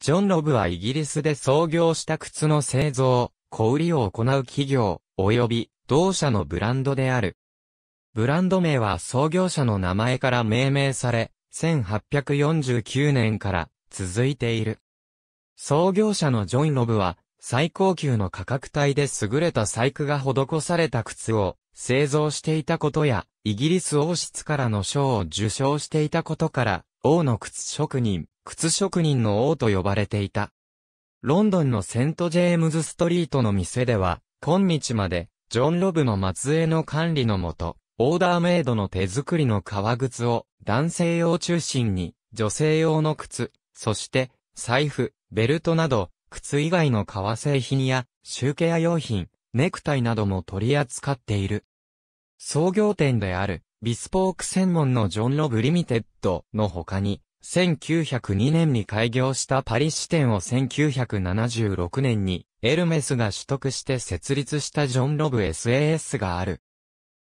ジョン・ロブはイギリスで創業した靴の製造、小売りを行う企業、及び同社のブランドである。ブランド名は創業者の名前から命名され、1849年から続いている。創業者のジョン・ロブは、最高級の価格帯で優れた細工が施された靴を製造していたことや、イギリス王室からの賞を受賞していたことから、王の靴職人、靴職人の王と呼ばれていた。ロンドンのセント・ジェームズ・ストリートの店では、今日まで、ジョン・ロブの末裔の管理のもと、オーダーメイドの手作りの革靴を、男性用中心に、女性用の靴、そして、財布、ベルトなど、靴以外の革製品や、シューケア用品、ネクタイなども取り扱っている。創業店である、ビスポーク専門のジョン・ロブ・リミテッドの他に、1902年に開業したパリ支店を1976年にエルメスが取得して設立したジョン・ロブ SAS がある。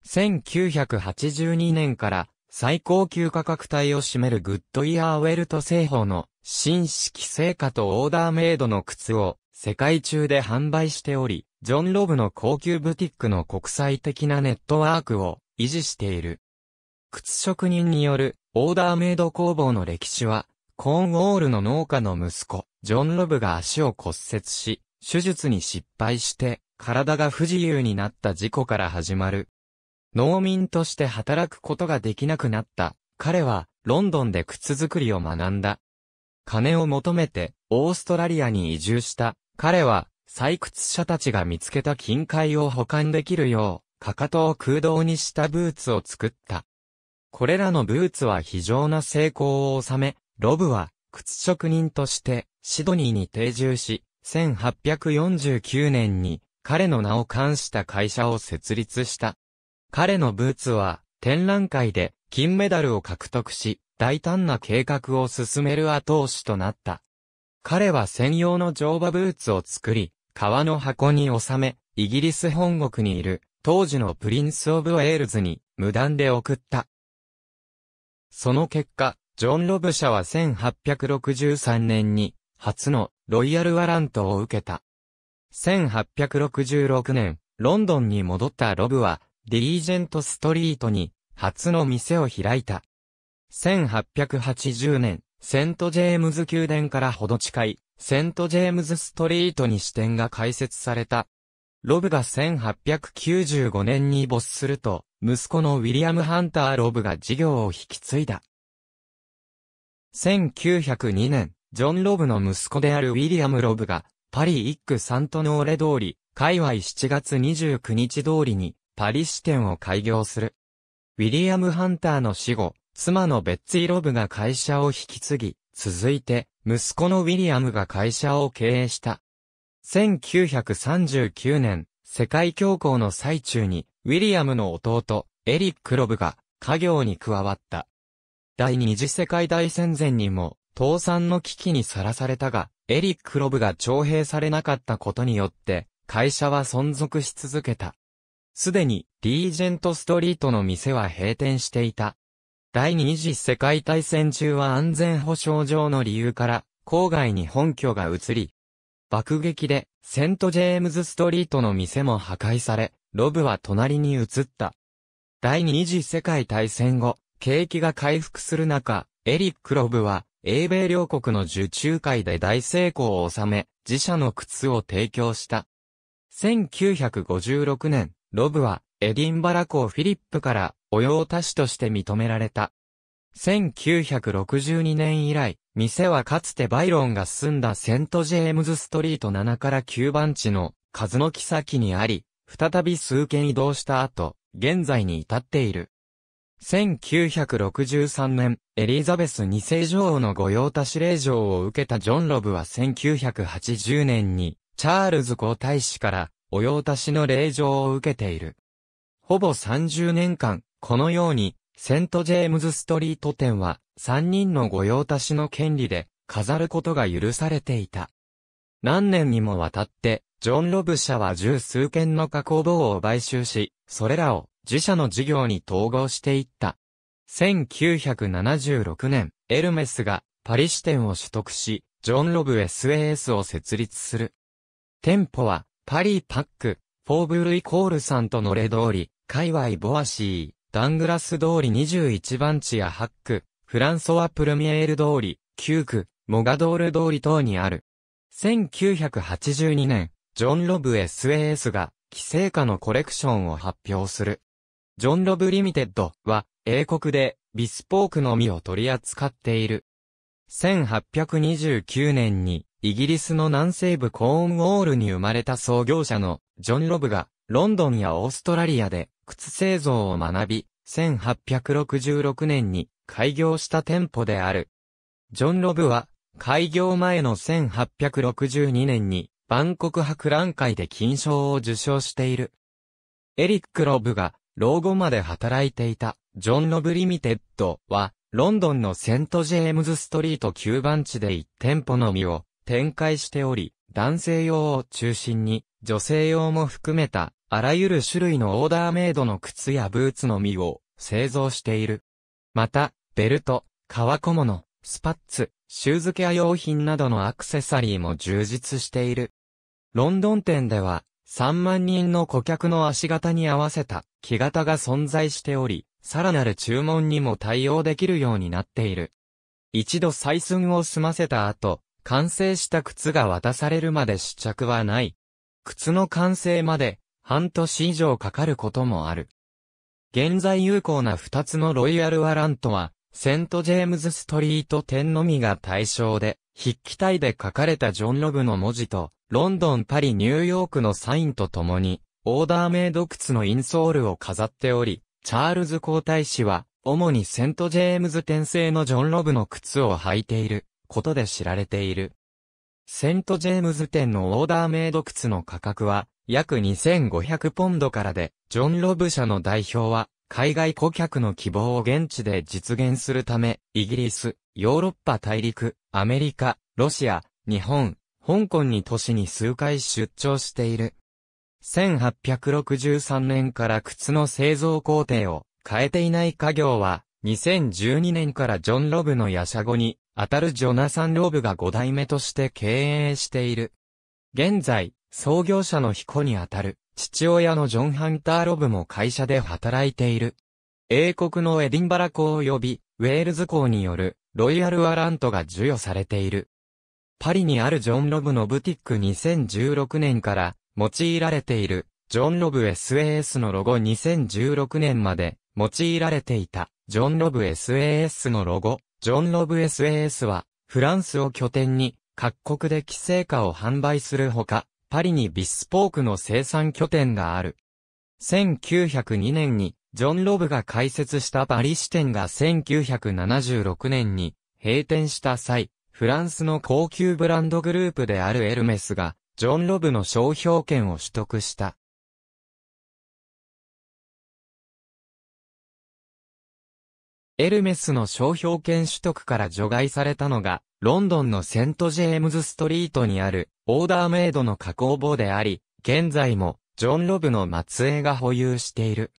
1982年から最高級価格帯を占めるグッドイヤーウェルト製法の新式製菓とオーダーメイドの靴を世界中で販売しており、ジョン・ロブの高級ブティックの国際的なネットワークを維持している。靴職人によるオーダーメイド工房の歴史は、コーンウォールの農家の息子、ジョン・ロブが足を骨折し、手術に失敗して、体が不自由になった事故から始まる。農民として働くことができなくなった。彼は、ロンドンで靴作りを学んだ。金を求めて、オーストラリアに移住した。彼は、採掘者たちが見つけた金塊を保管できるよう、かかとを空洞にしたブーツを作った。これらのブーツは非常な成功を収め、ロブは靴職人としてシドニーに定住し、1849年に彼の名を冠した会社を設立した。彼のブーツは展覧会で金メダルを獲得し、大胆な計画を進める後押しとなった。彼は専用の乗馬ブーツを作り、革の箱に収め、イギリス本国にいる当時のプリンス・オブ・ウェールズに無断で送った。その結果、ジョン・ロブ社は1863年に、初のロイヤルワラントを受けた。1866年、ロンドンに戻ったロブは、ディージェントストリートに、初の店を開いた。1880年、セント・ジェームズ宮殿からほど近い、セント・ジェームズストリートに支店が開設された。ロブが1895年に没すると、息子のウィリアム・ハンター・ロブが事業を引き継いだ。1902年、ジョン・ロブの息子であるウィリアム・ロブが、パリ一区サントノーレ通り、界隈7月29日通りに、パリ支店を開業する。ウィリアム・ハンターの死後、妻のベッツィ・ロブが会社を引き継ぎ、続いて、息子のウィリアムが会社を経営した。1939年、世界恐慌の最中に、ウィリアムの弟、エリック・ロブが、家業に加わった。第二次世界大戦前にも、倒産の危機にさらされたが、エリック・ロブが徴兵されなかったことによって、会社は存続し続けた。すでに、リージェントストリートの店は閉店していた。第二次世界大戦中は安全保障上の理由から、郊外に本拠が移り、爆撃で、セント・ジェームズ・ストリートの店も破壊され、ロブは隣に移った。第二次世界大戦後、景気が回復する中、エリック・ロブは、英米両国の受注会で大成功を収め、自社の靴を提供した。1956年、ロブは、エディンバラ公フィリップから、御用達として認められた。1962年以来、店はかつてバイロンが住んだセントジェームズストリート7から9番地の、数の木先にあり、再び数件移動した後、現在に至っている。1963年、エリザベス2世女王の御用達令状を受けたジョン・ロブは1980年に、チャールズ皇太子から、御用達の令状を受けている。ほぼ30年間、このように、セント・ジェームズ・ストリート店は、3人の御用達の権利で、飾ることが許されていた。何年にもわたって、ジョン・ロブ社は十数件の加工棒を買収し、それらを自社の事業に統合していった。1976年、エルメスがパリ支店を取得し、ジョン・ロブ SAS を設立する。店舗は、パリパック、フォーブルイコールさんとのれ通り、界隈ボアシー、ダングラス通り21番地や8区、フランソワ・プルミエール通り、9区、モガドール通り等にある。1982年、ジョン・ロブ SAS が、規制下のコレクションを発表する。ジョン・ロブ・リミテッドは、英国で、ビスポークのみを取り扱っている。1829年に、イギリスの南西部コーンウォールに生まれた創業者のジョン・ロブが、ロンドンやオーストラリアで靴製造を学び、1866年に開業した店舗である。ジョン・ロブは、開業前の1862年に万国博覧会で金賞を受賞している。エリック・ロブが老後まで働いていたジョン・ロブ・リミテッドはロンドンのセント・ジェームズ・ストリート9番地で1店舗のみを展開しており、男性用を中心に女性用も含めたあらゆる種類のオーダーメイドの靴やブーツのみを製造している。また、ベルト、革小物、スパッツ、シューズケア用品などのアクセサリーも充実している。ロンドン店では、3万人の顧客の足型に合わせた木型が存在しており、さらなる注文にも対応できるようになっている。一度採寸を済ませた後、完成した靴が渡されるまで試着はない。靴の完成まで半年以上かかることもある。現在有効な2つのロイヤルワラントは、セントジェームズストリート店のみが対象で、筆記体で書かれたジョンロブの文字と、ロンドン、パリ、ニューヨークのサインとともに、オーダーメイド靴のインソールを飾っており、チャールズ皇太子は、主にセント・ジェームズ転生のジョン・ロブの靴を履いている、ことで知られている。セント・ジェームズ店のオーダーメイド靴の価格は、約2500ポンドからで、ジョン・ロブ社の代表は、海外顧客の希望を現地で実現するため、イギリス、ヨーロッパ大陸、アメリカ、ロシア、日本、香港に都市に数回出張している。1863年から靴の製造工程を変えていない家業は、2012年からジョン・ロブのヤシャゴに、当たるジョナサン・ロブが5代目として経営している。現在、創業者の彦に当たる、父親のジョン・ハンター・ロブも会社で働いている。英国のエディンバラ港及び、ウェールズ港による、ロイヤル・アラントが授与されている。パリにあるジョン・ロブのブティック2016年から用いられている、ジョン・ロブ SAS のロゴ2016年まで用いられていた、ジョン・ロブ SAS のロゴ、ジョン・ロブ SAS は、フランスを拠点に、各国で規制化を販売するほか、パリにビスポークの生産拠点がある。1902年に、ジョン・ロブが開設したパリ支店が1976年に閉店した際、フランスの高級ブランドグループであるエルメスが、ジョン・ロブの商標権を取得した。エルメスの商標権取得から除外されたのが、ロンドンのセント・ジェームズ・ストリートにある、オーダーメイドの加工房であり、現在も、ジョン・ロブの末裔が保有している。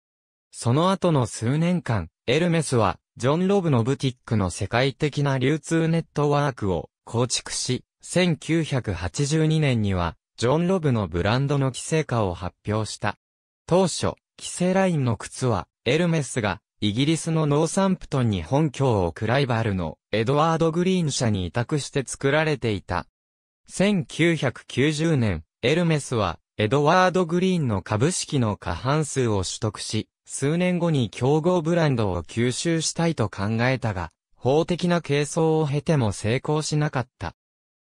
その後の数年間、エルメスは、ジョン・ロブのブティックの世界的な流通ネットワークを構築し、1982年には、ジョン・ロブのブランドの規制化を発表した。当初、規制ラインの靴は、エルメスが、イギリスのノーサンプトンに本拠を置くライバルのエドワード・グリーン社に委託して作られていた。1990年、エルメスはエドワード・グリーンの株式の過半数を取得し、数年後に競合ブランドを吸収したいと考えたが、法的な係争を経ても成功しなかった。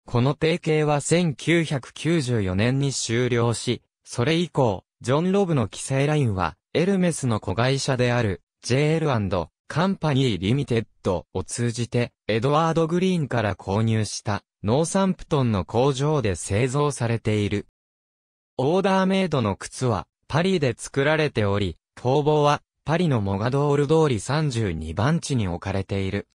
この提携は1994年に終了し、それ以降、ジョン・ロブの規制ラインは、エルメスの子会社である、JL& カンパニー・リミテッドを通じて、エドワード・グリーンから購入した、ノーサンプトンの工場で製造されている、オーダーメイドの靴はパリで作られており、工房はパリのモガドール通り32番地に置かれている。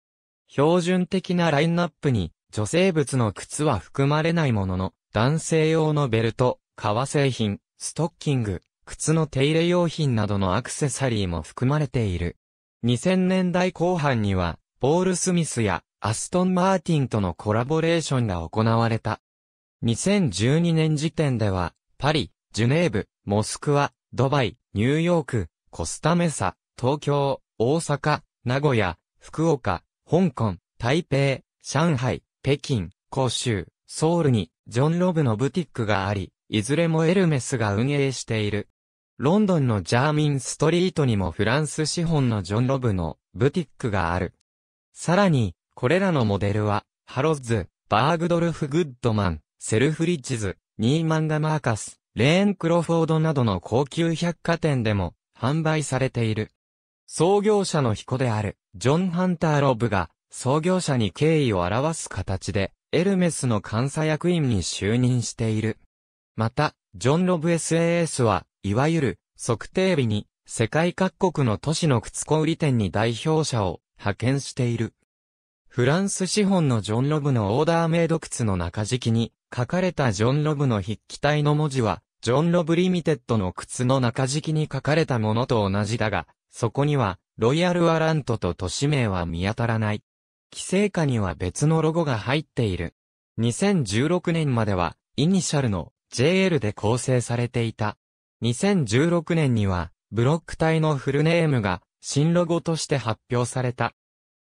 標準的なラインナップに女性物の靴は含まれないものの、男性用のベルト、革製品、ストッキング、靴の手入れ用品などのアクセサリーも含まれている。2000年代後半には、ポール・スミスやアストン・マーティンとのコラボレーションが行われた。2012年時点では、パリ、ジュネーブ、モスクワ、ドバイ、ニューヨーク、コスタメサ、東京、大阪、名古屋、福岡、香港、台北、上海、北京、広州、ソウルに、ジョン・ロブのブティックがあり、いずれもエルメスが運営している。ロンドンのジャーミンストリートにもフランス資本のジョン・ロブのブティックがある。さらに、これらのモデルは、ハロッズ、バーグドルフ・グッドマン、セルフリッジズ、ニーマンガマーカス、レーンクロフォードなどの高級百貨店でも販売されている。創業者の彦である、ジョン・ハンター・ロブが、創業者に敬意を表す形で、エルメスの監査役員に就任している。また、ジョン・ロブ SAS は、いわゆる、測定日に、世界各国の都市の靴小売店に代表者を派遣している。フランス資本のジョン・ロブのオーダーメイド靴の中敷きに、書かれたジョン・ロブの筆記体の文字は、ジョン・ロブ・リミテッドの靴の中敷きに書かれたものと同じだが、そこには、ロイヤル・アラントと都市名は見当たらない。規制下には別のロゴが入っている。2016年までは、イニシャルの JL で構成されていた。2016年には、ブロック体のフルネームが新ロゴとして発表された。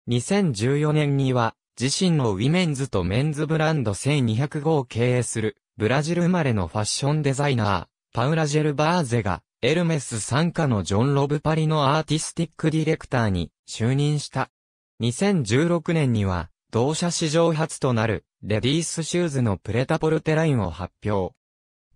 2014年には、自身のウィメンズとメンズブランド1200号を経営する、ブラジル生まれのファッションデザイナー、パウラ・ジェルバーゼが、エルメス傘下のジョン・ロブパリのアーティスティックディレクターに就任した。2016年には、同社史上初となる、レディースシューズのプレタポルテラインを発表。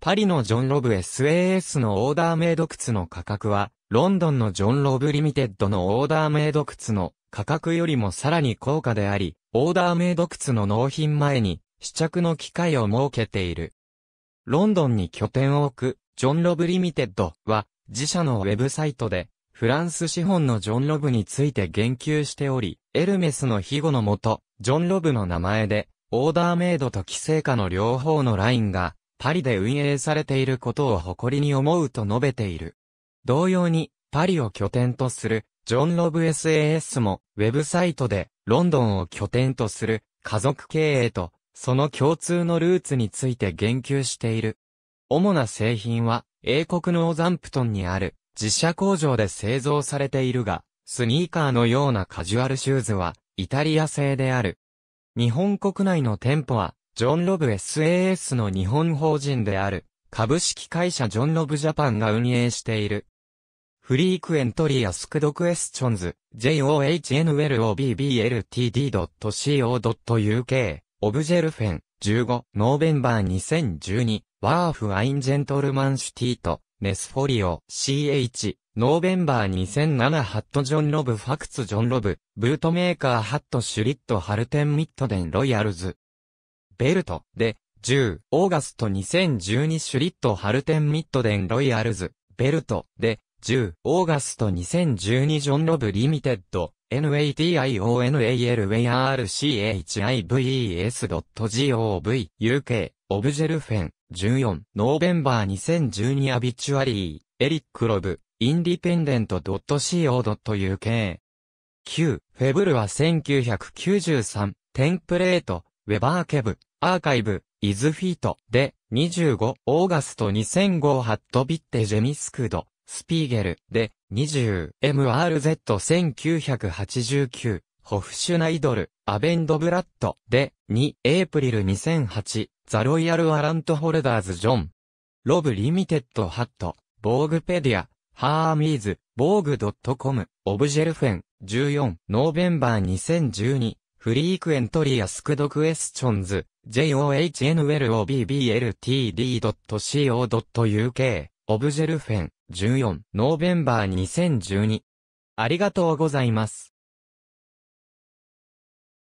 パリのジョン・ロブ SAS のオーダーメイド靴の価格は、ロンドンのジョン・ロブリミテッドのオーダーメイド靴の価格よりもさらに高価であり、オーダーメイド靴の納品前に試着の機会を設けている。ロンドンに拠点を置く、ジョン・ロブ・リミテッドは、自社のウェブサイトで、フランス資本のジョン・ロブについて言及しており、エルメスの庇護のもと、ジョン・ロブの名前で、オーダーメイドと規制下の両方のラインが、パリで運営されていることを誇りに思うと述べている。同様に、パリを拠点とする、ジョン・ロブ SAS も、ウェブサイトで、ロンドンを拠点とする家族経営と、その共通のルーツについて言及している。主な製品は、英国のオザンプトンにある自社工場で製造されているが、スニーカーのようなカジュアルシューズは、イタリア製である。日本国内の店舗は、ジョン・ロブ SAS の日本法人である、株式会社ジョン・ロブ・ジャパンが運営している。フリークエントリアスクドクエスチョンズ、johnlobbld.co.uk t、オブジェルフェン、15、ノーベンバー2012、ワーフ・アイン・ジェントルマン・シュティート、ネスフォリオ、CH、ノーベンバー2007ハットジョン・ロブ・ファクツ・ジョン・ロブ、ブートメーカーハット・シュリット・ハルテン・ミットデン・ロイヤルズ。ベルト、で、10、オーガスト2012シュリット・ハルテン・ミットデン・ロイヤルズ、ベルト、で、1 0オーガスト2012ジョン・ロブ・リミテッド nationalwrchives.gov オブジェルフェン14ノーベンバー2012アビチュアリーエリック・ロブインディペンデント .co.uk 9フェブルは1993テンプレートウェバーケブアーカイブイズフィートで25オーガスト2005ハットビッテジェミスクドスピーゲルで 20MRZ1989 ホフシュナイドル、アベンドブラッドで2エイプリル2008ザロイヤルアラントホルダーズジョンロブリミテッドハットボーグペディアハーミーズボーグ .com オブジェルフェン14ノーベンバー2012フリークエントリアスクドクエスチョンズ j o h n l o b b l t d c o u k オブジェルフェン、14、ノーベンバー2012。ありがとうございます。